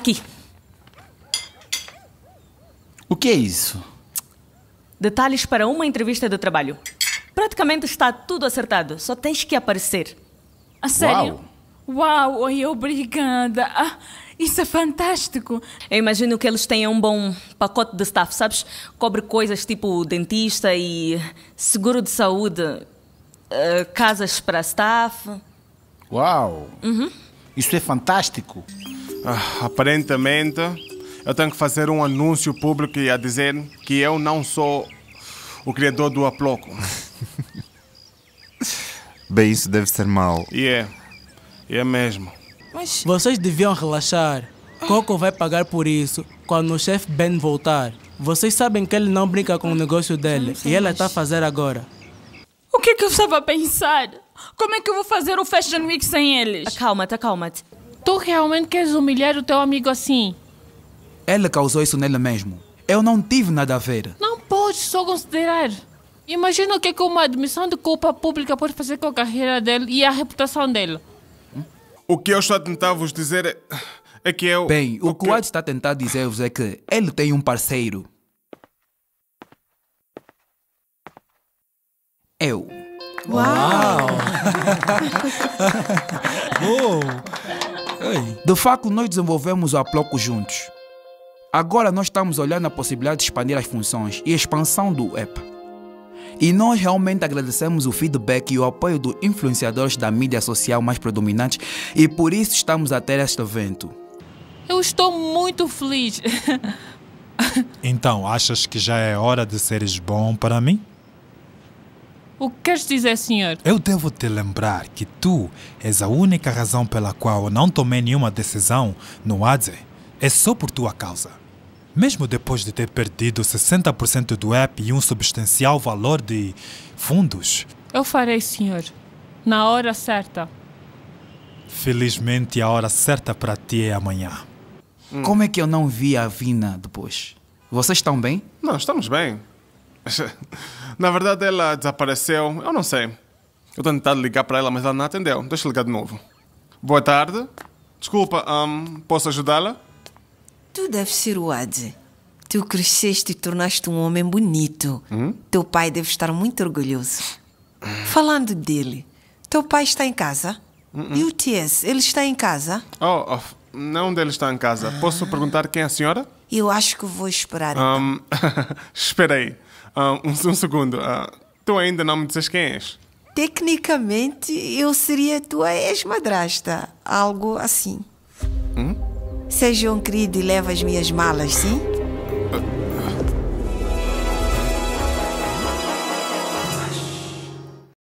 Aqui. O que é isso? Detalhes para uma entrevista de trabalho. Praticamente está tudo acertado. Só tens que aparecer. A sério? Uau, Uau oi, obrigada. Ah, isso é fantástico. Eu imagino que eles tenham um bom pacote de staff, sabes? Cobre coisas tipo dentista e seguro de saúde, uh, casas para staff. Uau! Uhum. Isso é fantástico. Ah, aparentemente, eu tenho que fazer um anúncio público a dizer que eu não sou o criador do Aploco. Bem, isso deve ser mal. E yeah. é. É mesmo. Mas... Vocês deviam relaxar. Coco vai pagar por isso quando o chefe Ben voltar. Vocês sabem que ele não brinca com o negócio dele e ela está a fazer agora. O que, é que eu estava a pensar? Como é que eu vou fazer o Fashion Week sem eles? Acalma-te, acalma-te. Tu realmente queres humilhar o teu amigo assim? Ele causou isso nele mesmo. Eu não tive nada a ver. Não podes só considerar. Imagina o que, é uma admissão de culpa pública pode fazer com a carreira dele e a reputação dele. O que eu estou a tentar vos dizer é, é que eu. Bem, o, o que o Ad está a tentar dizer-vos é que ele tem um parceiro. Eu. Uau! Uau. Ei. De facto, nós desenvolvemos o Aploco juntos. Agora nós estamos olhando a possibilidade de expandir as funções e expansão do app. E nós realmente agradecemos o feedback e o apoio dos influenciadores da mídia social mais predominante. e por isso estamos a ter este evento. Eu estou muito feliz. então, achas que já é hora de seres bom para mim? O que queres dizer, senhor? Eu devo te lembrar que tu és a única razão pela qual eu não tomei nenhuma decisão no ADSE. É só por tua causa. Mesmo depois de ter perdido 60% do app e um substancial valor de fundos. Eu farei, senhor. Na hora certa. Felizmente, a hora certa para ti é amanhã. Hum. Como é que eu não vi a Vina depois? Vocês estão bem? Não, estamos bem. Na verdade, ela desapareceu. Eu não sei. Eu tenho tentado ligar para ela, mas ela não atendeu. Deixa eu ligar de novo. Boa tarde. Desculpa, um, posso ajudá-la? Tu deves ser o Adze. Tu cresceste e tornaste um homem bonito. Hum? Teu pai deve estar muito orgulhoso. Falando dele, teu pai está em casa? Uh -uh. E o TS, ele está em casa? Oh, oh não dele está em casa. Posso ah. perguntar quem é a senhora? Eu acho que vou esperar. Então. Um, espera aí. Um, um segundo. Uh, tu ainda não me dizes quem és? Tecnicamente, eu seria tua ex-madrasta. Algo assim. Hum? Sejam um querido e leva as minhas malas, sim? Uh.